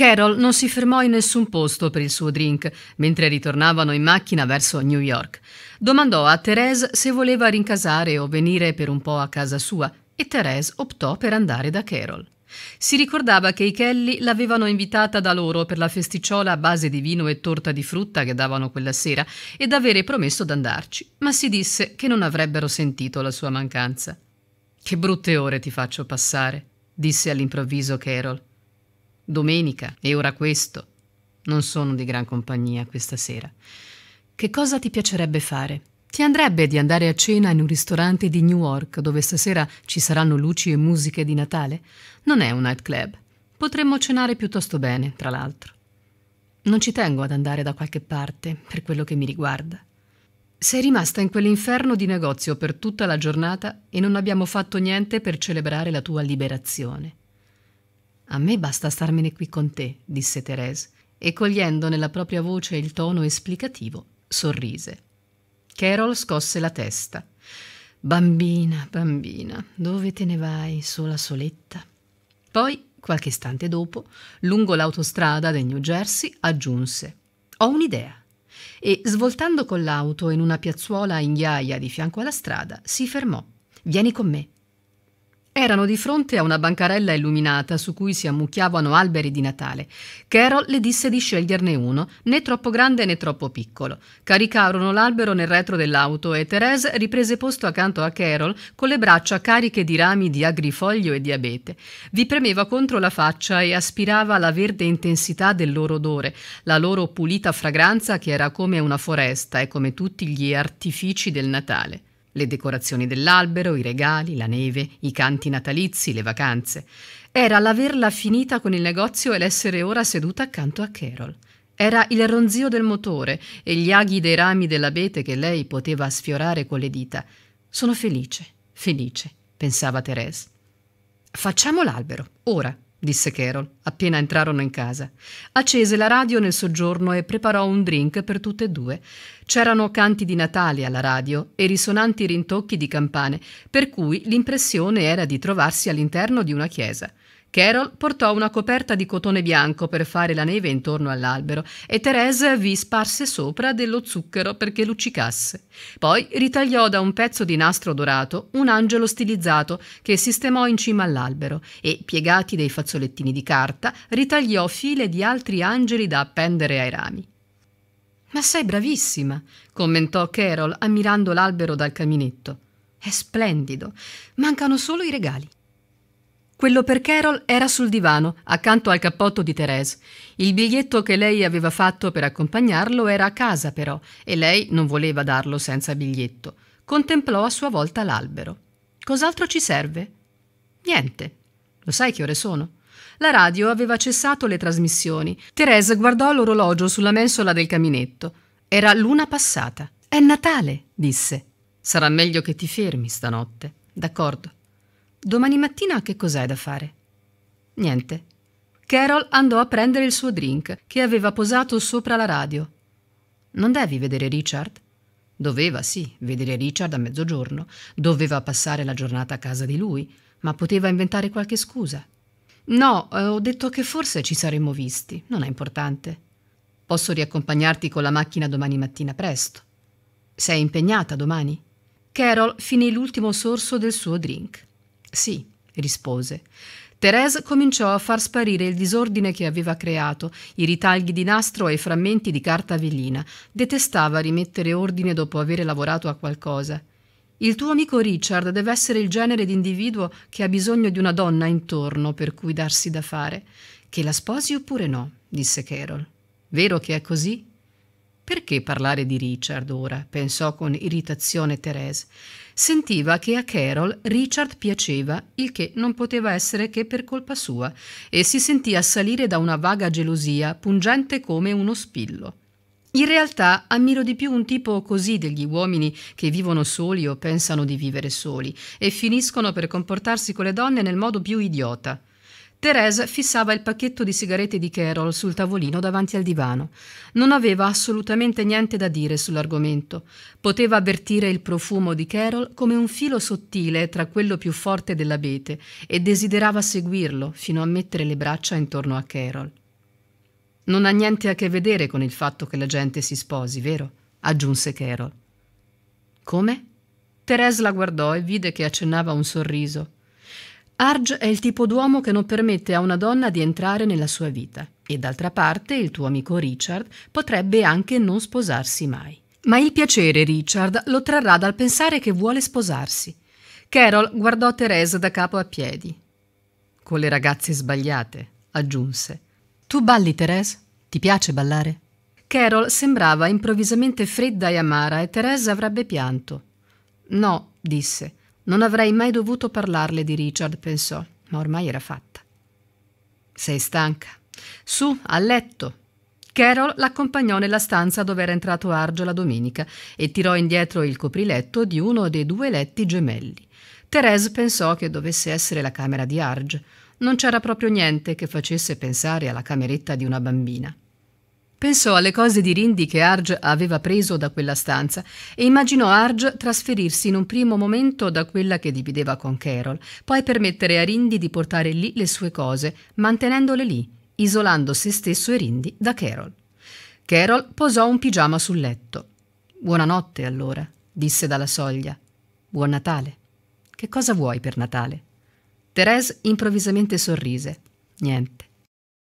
Carol non si fermò in nessun posto per il suo drink mentre ritornavano in macchina verso New York. Domandò a Therese se voleva rincasare o venire per un po' a casa sua e Therese optò per andare da Carol. Si ricordava che i Kelly l'avevano invitata da loro per la festicciola a base di vino e torta di frutta che davano quella sera ed avere promesso d'andarci, ma si disse che non avrebbero sentito la sua mancanza. Che brutte ore ti faccio passare, disse all'improvviso Carol. Domenica, e ora questo. Non sono di gran compagnia questa sera. Che cosa ti piacerebbe fare? Ti andrebbe di andare a cena in un ristorante di New York dove stasera ci saranno luci e musiche di Natale? Non è un nightclub. Potremmo cenare piuttosto bene, tra l'altro. Non ci tengo ad andare da qualche parte, per quello che mi riguarda. Sei rimasta in quell'inferno di negozio per tutta la giornata e non abbiamo fatto niente per celebrare la tua liberazione. A me basta starmene qui con te, disse Thérèse, e cogliendo nella propria voce il tono esplicativo, sorrise. Carol scosse la testa. Bambina, bambina, dove te ne vai, sola soletta? Poi, qualche istante dopo, lungo l'autostrada del New Jersey, aggiunse: Ho un'idea. E svoltando con l'auto in una piazzuola in ghiaia di fianco alla strada, si fermò. Vieni con me. Erano di fronte a una bancarella illuminata su cui si ammucchiavano alberi di Natale. Carol le disse di sceglierne uno, né troppo grande né troppo piccolo. Caricarono l'albero nel retro dell'auto e Therese riprese posto accanto a Carol con le braccia cariche di rami di agrifoglio e di abete. Vi premeva contro la faccia e aspirava la verde intensità del loro odore, la loro pulita fragranza che era come una foresta e come tutti gli artifici del Natale. Le decorazioni dell'albero, i regali, la neve, i canti natalizi, le vacanze. Era l'averla finita con il negozio e l'essere ora seduta accanto a Carol. Era il ronzio del motore e gli aghi dei rami dell'abete che lei poteva sfiorare con le dita. Sono felice, felice, pensava Therese. Facciamo l'albero, ora, disse Carol, appena entrarono in casa. Accese la radio nel soggiorno e preparò un drink per tutte e due. C'erano canti di Natale alla radio e risonanti rintocchi di campane, per cui l'impressione era di trovarsi all'interno di una chiesa. Carol portò una coperta di cotone bianco per fare la neve intorno all'albero e Therese vi sparse sopra dello zucchero perché luccicasse. Poi ritagliò da un pezzo di nastro dorato un angelo stilizzato che sistemò in cima all'albero e, piegati dei fazzolettini di carta, ritagliò file di altri angeli da appendere ai rami. Ma sei bravissima, commentò Carol ammirando l'albero dal caminetto. È splendido. Mancano solo i regali. Quello per Carol era sul divano, accanto al cappotto di Therese. Il biglietto che lei aveva fatto per accompagnarlo era a casa però, e lei non voleva darlo senza biglietto. Contemplò a sua volta l'albero. Cos'altro ci serve? Niente. Lo sai che ore sono? La radio aveva cessato le trasmissioni. Therese guardò l'orologio sulla mensola del caminetto. Era l'una passata. È Natale, disse. Sarà meglio che ti fermi stanotte. D'accordo. Domani mattina che cos'è da fare? Niente. Carol andò a prendere il suo drink che aveva posato sopra la radio. Non devi vedere Richard? Doveva, sì, vedere Richard a mezzogiorno. Doveva passare la giornata a casa di lui, ma poteva inventare qualche scusa. No, eh, ho detto che forse ci saremmo visti, non è importante. Posso riaccompagnarti con la macchina domani mattina presto. Sei impegnata domani? Carol finì l'ultimo sorso del suo drink. Sì, rispose. Thérèse cominciò a far sparire il disordine che aveva creato, i ritagli di nastro e i frammenti di carta velina. Detestava rimettere ordine dopo aver lavorato a qualcosa. Il tuo amico Richard deve essere il genere di individuo che ha bisogno di una donna intorno per cui darsi da fare. Che la sposi oppure no, disse Carol. Vero che è così? Perché parlare di Richard ora? pensò con irritazione Therese. Sentiva che a Carol Richard piaceva, il che non poteva essere che per colpa sua, e si sentì assalire da una vaga gelosia, pungente come uno spillo. In realtà ammiro di più un tipo così degli uomini che vivono soli o pensano di vivere soli e finiscono per comportarsi con le donne nel modo più idiota. Therese fissava il pacchetto di sigarette di Carol sul tavolino davanti al divano. Non aveva assolutamente niente da dire sull'argomento. Poteva avvertire il profumo di Carol come un filo sottile tra quello più forte dell'abete e desiderava seguirlo fino a mettere le braccia intorno a Carol. Non ha niente a che vedere con il fatto che la gente si sposi, vero? aggiunse Carol. Come? Therese la guardò e vide che accennava un sorriso. Arge è il tipo d'uomo che non permette a una donna di entrare nella sua vita e d'altra parte il tuo amico Richard potrebbe anche non sposarsi mai. Ma il piacere Richard lo trarrà dal pensare che vuole sposarsi. Carol guardò Therese da capo a piedi. Con le ragazze sbagliate, aggiunse. Tu balli, Therese? Ti piace ballare? Carol sembrava improvvisamente fredda e amara e Therese avrebbe pianto. No, disse. Non avrei mai dovuto parlarle di Richard, pensò, ma ormai era fatta. Sei stanca. Su, a letto. Carol l'accompagnò nella stanza dove era entrato Argio la domenica e tirò indietro il copriletto di uno dei due letti gemelli. Therese pensò che dovesse essere la camera di Arge. Non c'era proprio niente che facesse pensare alla cameretta di una bambina. Pensò alle cose di Rindy che Arge aveva preso da quella stanza e immaginò Arge trasferirsi in un primo momento da quella che divideva con Carol, poi permettere a Rindy di portare lì le sue cose, mantenendole lì, isolando se stesso e Rindy da Carol. Carol posò un pigiama sul letto. Buonanotte allora, disse dalla soglia. Buon Natale. Che cosa vuoi per Natale? Therese improvvisamente sorrise. Niente.